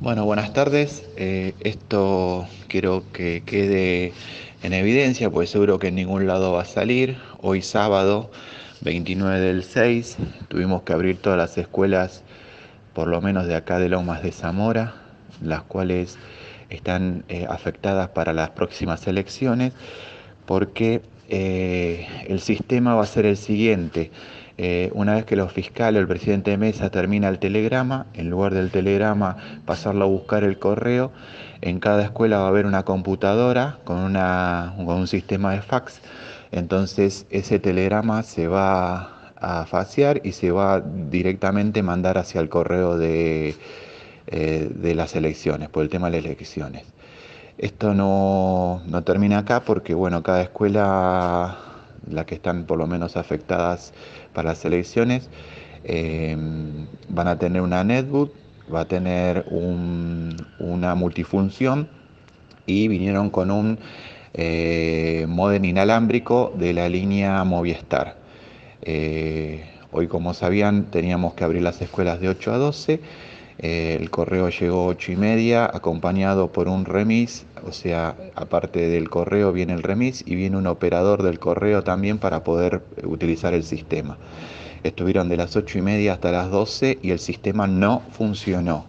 Bueno, buenas tardes. Eh, esto quiero que quede en evidencia, pues seguro que en ningún lado va a salir. Hoy sábado 29 del 6 tuvimos que abrir todas las escuelas, por lo menos de acá de Lomas de Zamora, las cuales están eh, afectadas para las próximas elecciones, porque eh, el sistema va a ser el siguiente. Eh, una vez que los fiscales o el presidente de mesa termina el telegrama, en lugar del telegrama pasarlo a buscar el correo, en cada escuela va a haber una computadora con, una, un sistema de fax, entonces ese telegrama se va a faciar y se va directamente mandar hacia el correo eh, de, las elecciones, por el tema de las elecciones. Esto no, no termina acá porque bueno, cada escuela las que están por lo menos afectadas para las elecciones, eh, van a tener una netbook, va a tener una multifunción y vinieron con un eh, modem inalámbrico de la línea Movistar. Eh, hoy, como sabían, teníamos que abrir las escuelas de 8 a 12 el correo llegó ocho y media, acompañado por un remis, o sea, aparte del correo viene el remis y viene un operador del correo también para poder utilizar el sistema. Estuvieron de las ocho y media hasta las 12 y el sistema no funcionó.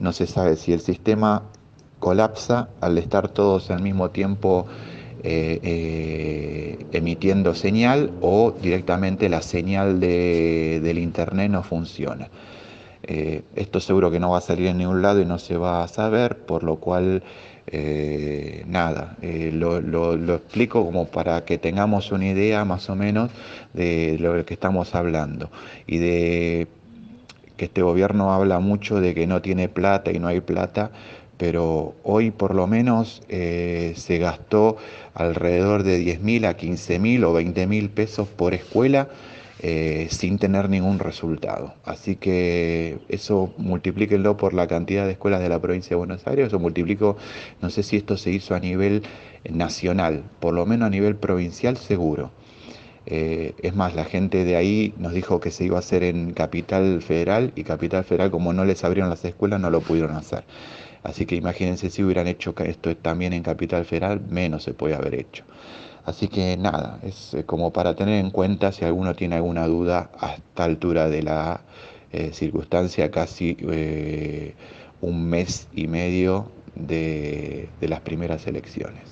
No se sabe si el sistema colapsa al estar todos al mismo tiempo eh, eh, emitiendo señal o directamente la señal del internet no funciona. Eh, esto seguro que no va a salir en ningún lado y no se va a saber, por lo cual, eh, nada, eh, lo, lo, explico como para que tengamos una idea más o menos de lo que estamos hablando y de que este gobierno habla mucho de que no tiene plata y no hay plata, pero hoy por lo menos se gastó alrededor de 10 mil a 15 mil o 20 mil pesos por escuela eh, sin tener ningún resultado. Así que eso multiplíquenlo por la cantidad de escuelas de la provincia de Buenos Aires o multiplico, no sé si esto se hizo a nivel nacional, por lo menos a nivel provincial seguro. Eh, es más, la gente de ahí nos dijo que se iba a hacer en Capital Federal y Capital Federal, como no les abrieron las escuelas, no lo pudieron hacer. Así que imagínense si hubieran hecho esto también en Capital Federal, menos se puede haber hecho. Así que nada, es eh, como para tener en cuenta si alguno tiene alguna duda a esta altura de la eh, circunstancia, casi eh, un mes y medio de, de las primeras elecciones.